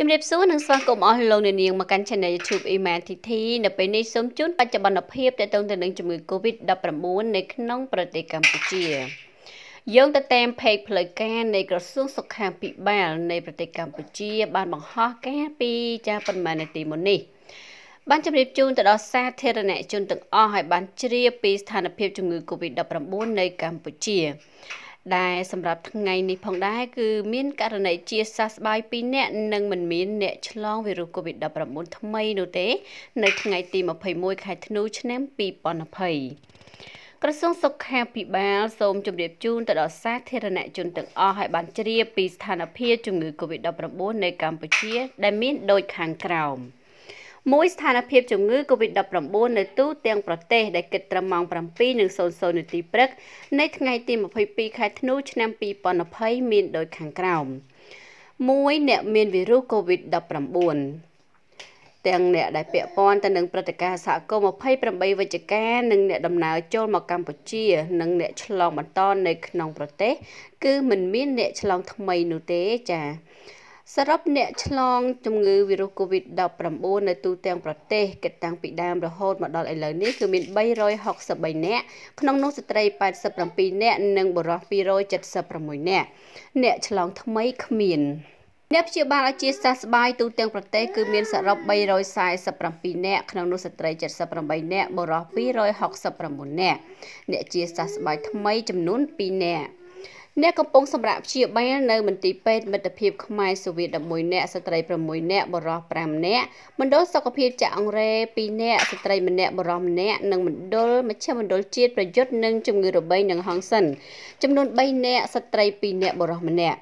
ជំរាបសួរនិងស្វាគមន៍អស់លោកអ្នកនាងមកកាន់ Channel YouTube Iman TT នៅពេលនេះសូមជូនបច្ចុប្បន្នភាពទាក់ទងទៅនឹងជំងឺ Covid-19 នៅក្នុងប្រទេសកម្ពុជាយោងទៅតាមផេកផ្លូវការនៃក្រសួងសុខាភិបាល នៃប្រទេសកម្ពុជា បានបង្ហោះការពីចាប៉ុន្មាននាទីមុននេះបានជម្រាបជូនទៅដល់សាធារណជនទាំងអស់ឲ្យបានជ្រាបពីស្ថានភាពជំងឺ Covid-19 នៅកម្ពុជាដែរសម្រាប់ថ្ងៃនេះផងដែរគឺមានករណីជាសះស្បើយ2នាក់និងមិនមាន អ្នកឆ្លងវីរុស COVID-19 ថ្មីនោះទេ នៅ ថ្ងៃទី21ខែធ្នូឆ្នាំ2020ក្រសួងសុខាភិបាល សូមជម្រាបជូនទៅដល់សាធារណជនទាំងអស់ឲ្យបានជ្រាបពីស្ថានភាពជំងឺ Covid-19 នៅកម្ពុជា ដែលមានដូចខាងក្រោម។មួយស្ថានភាពជំងឺ Covid-19 នៅទូទាំងប្រទេសដែលគិតត្រឹមម៉ោង7:00នាទីព្រឹកនៃថ្ងៃ ទី22ខែធ្នូឆ្នាំ2020មានដូចខាងក្រោម1អ្នកមានវីរុស Covid-19 ទាំងអ្នកដែលពាក់ព័ន្ធទៅនឹងព្រឹត្តិការណ៍សហគមន៍28វិច្ឆិកានិងអ្នកដំណើរចូលមកកម្ពុជា និងអ្នកឆ្លងបន្តនៅក្នុងប្រទេស គឺមិនមានអ្នកឆ្លងថ្មីនោះទេចា៎សរុបអ្នកឆ្លងជំងឺវីរុស COVID-19 នៅទូទាំងប្រទេសគិតតាំងពីដើមរហូតមកដល់ឥឡូវនេះគឺមាន363នាក់ក្នុងនោះស្ត្រី87នាក់និងបុរស276នាក់អ្នកឆ្លងថ្មីគ្មានអ្នកព្យាបាលអាជាសាស្បាយទូទាំងប្រទេសគឺមានសរុប347នាក់ក្នុងនោះស្ត្រី78នាក់បុរស269នាក់អ្នកជាសាស្បាយថ្មីចំនួន2នាក់អ្នកកំពុងសម្រាប់ព្យាបាលនៅមន្ទីរពេទ្យមិត្តភាពខ្មែរសូវៀត11នាក់ស្ត្រី6នាក់បុរស5នាក់មណ្ឌលសុខភាពចាក់អង្រែ2នាក់ស្ត្រីម្នាក់បុរសម្នាក់និងមណ្ឌលមជ្ឈមណ្ឌលជាតិប្រយុទ្ធនឹងជំងឺរបេងនិងហង្សិនចំនួន3នាក់ស្ត្រី2នាក់បុរសម្នាក់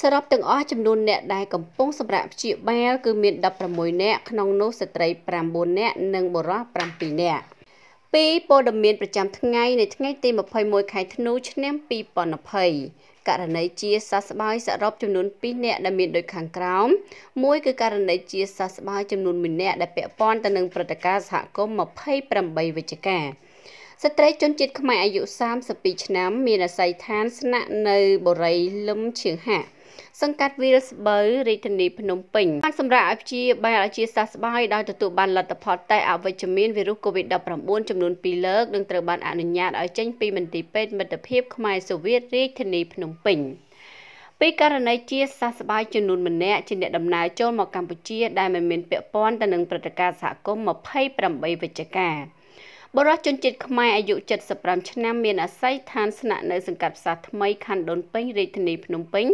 សរុបទាំងអស់ចំនួនអ្នកដែលកំពុងសម្រាប់ព្យាបាលគឺមាន16នាក់ក្នុងនោះស្ត្រី9នាក់និងបុរស7នាក់ពីព័ត៌មានប្រចាំថ្ងៃនៃថ្ងៃទី21ខែធ្នូឆ្នាំ2020ករណីជាសះស្បើយសរុបចំនួន2នាក់ដែលមានដូចខាងក្រោមមួយគឺករណីជាសះស្បើយចំនួន1នាក់ដែលពាក់ព័ន្ធទៅនឹងព្រឹត្តិការណ៍សហគមន៍28វិច្ឆិកា ស្ត្រីជនជាតិខ្មែរអាយុ32ឆ្នាំ មានអាស័យដ្ឋានស្នាក់នៅបូរីលឹមឈៀងហាក់សង្កាត់វាលស្បូវរាជធានីភ្នំពេញបានសម្រាប់ឲ្យព្យាបាលឲ្យជាសះស្បើយដោយទទួលបានលទ្ធផលតេស្តអវិជ្ជមានវីរុស COVID-19 ចំនួន2លើកនិងត្រូវបានអនុញ្ញាតឲ្យចេញពីមន្ទីរពេទ្យមិត្តភាពខ្មែរសូវៀតរាជធានីភ្នំពេញ ពីករណីជាសះស្បើយចំនួនម្នាក់ជាអ្នកដំណើរចូលមកកម្ពុជា ដែលមិនមានពាក់ព័ន្ធទៅនឹងព្រឹត្តិការណ៍សហគមន៍28វិច្ឆិកាបរិជនជាតិខ្មែរអាយុ75ឆ្នាំមានអាស័យឋានស្នាក់នៅ សង្កាត់ផ្សារថ្មីខណ្ឌដូនពេញរាជធានីភ្នំពេញ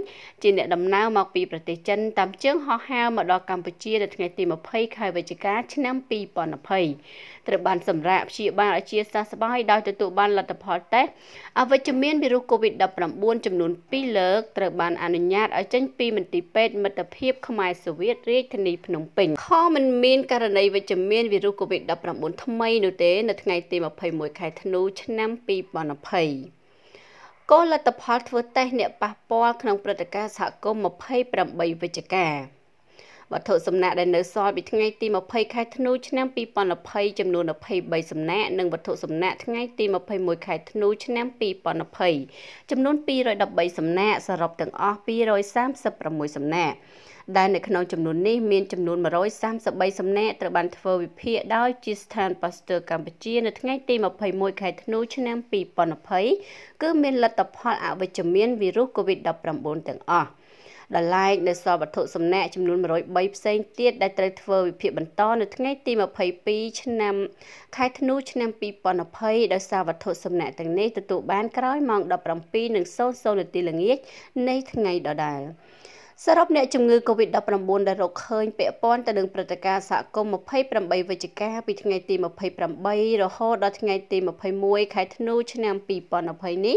ជាអ្នកដំណើរមកពីប្រទេសចិនតាមជើងហោះហើរមកដល់កម្ពុជានៅថ្ងៃទី20ខែវិច្ឆិកាឆ្នាំ2020ត្រូវបានសម្រាកព្យាបាលអជាសះស្បើយដោយទទួលបានលទ្ធផលតេស្តអវិជ្ជមានវីរុស COVID-19 ចំនួន2លើកត្រូវបាន អនុញ្ញាតឲ្យចេញពីមន្ទីរពេទ្យមិត្តភាពខ្មែរសូវៀតរាជធានីភ្នំពេញខមិនមាន ករណីវិជ្ជមានវីរុស COVID-19 ថ្មីនោះទេនៅថ្ងៃថ្ងៃទី21ខែធ្នូឆ្នាំ2020កលលទ្ធផលធ្វើតេស្តអ្នកប៉ះពាល់ក្នុងព្រឹត្តិការណ៍សហគមន៍28វិច្ឆិកាវត្ថុសំណាក់ដែលនៅសល់ពីថ្ងៃទី20ខែធ្នូឆ្នាំ2020ចំនួន23សំណាក់និងវត្ថុសំណាក់ថ្ងៃទី21ខែធ្នូឆ្នាំ2020ចំនួន213សំណាក់សរុបទាំងអស់236សំណាក់ដែលនៅក្នុងចំនួននេះមានចំនួន133សំណាក់ត្រូវបានធ្វើវិភាគដោយជាស្ថានប៉ាស្ទ័រកម្ពុជានៅថ្ងៃទី21ខែធ្នូឆ្នាំ2020គឺមានលទ្ធផលអវិជ្ជមានវីរុស COVID-19 ទាំងអស់ដោយឡែកនៅសវត្ថុសំណាក់ចំនួន103ផ្សេងទៀតដែលត្រូវធ្វើវិភាគបន្តនៅថ្ងៃទី22ឆ្នាំខែធ្នូឆ្នាំ2020ដោយសារវត្ថុសំណាក់ទាំងនេះទទួលបានក្រោយម៉ោង17:00នាទីល្ងាចនៃថ្ងៃដដែលសរុបអ្នកជំងឺ Covid-19 ដែលរកឃើញពាក់ព័ន្ធទៅនឹងព្រឹត្តិការណ៍សហគមន៍28វិច្ឆិកាពីថ្ងៃទី28រហូតដល់ថ្ងៃទី21ខែធ្នូឆ្នាំ2020នេះ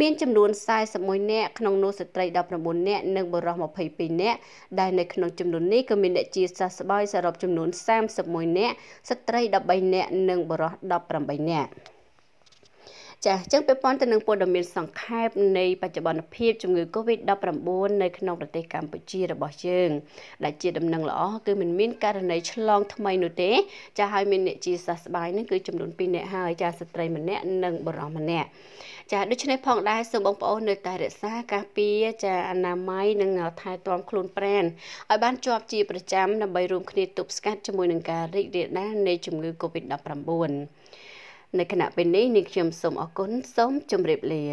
មានចំនួន41នាក់ក្នុងនោះស្ត្រី19នាក់និងបុរស22នាក់ដែលនៅក្នុងចំនួននេះក៏មានអ្នកជាសះស្បើយសរុបចំនួន31នាក់ស្ត្រី13នាក់និងបុរស18នាក់ចាអញ្ចឹងពាក់ព័ន្ធទៅនឹងព័ត៌មានសង្ខេបនៃបច្ចុប្បន្នភាពជំងឺ Covid-19 នៅក្នុងប្រទេសកម្ពុជារបស់យើង ដែលជា ដំណឹងល្អគឺមិនមានករណីឆ្លងថ្មីនោះទេចាហើយមានអ្នកជាសះស្បើយនឹងគឺចំនួន2អ្នកហើយចាស្ត្រីម្នាក់និងបុរសម្នាក់ចាដូច្នេះផងដែរសូមបងប្អូននៅតែរក្សាការពារចាអនាម័យនិងថែទាំខ្លួនប្រាណឲ្យបានជាប់ជាប្រចាំដើម្បីរួមគ្នាទប់ស្កាត់ជាមួយនឹងការរីករាលដាលនៃជំងឺ Covid-19 នៅគណៈពេលនេះនាងខ្ញុំសូមអរគុណសូមជម្រាបលា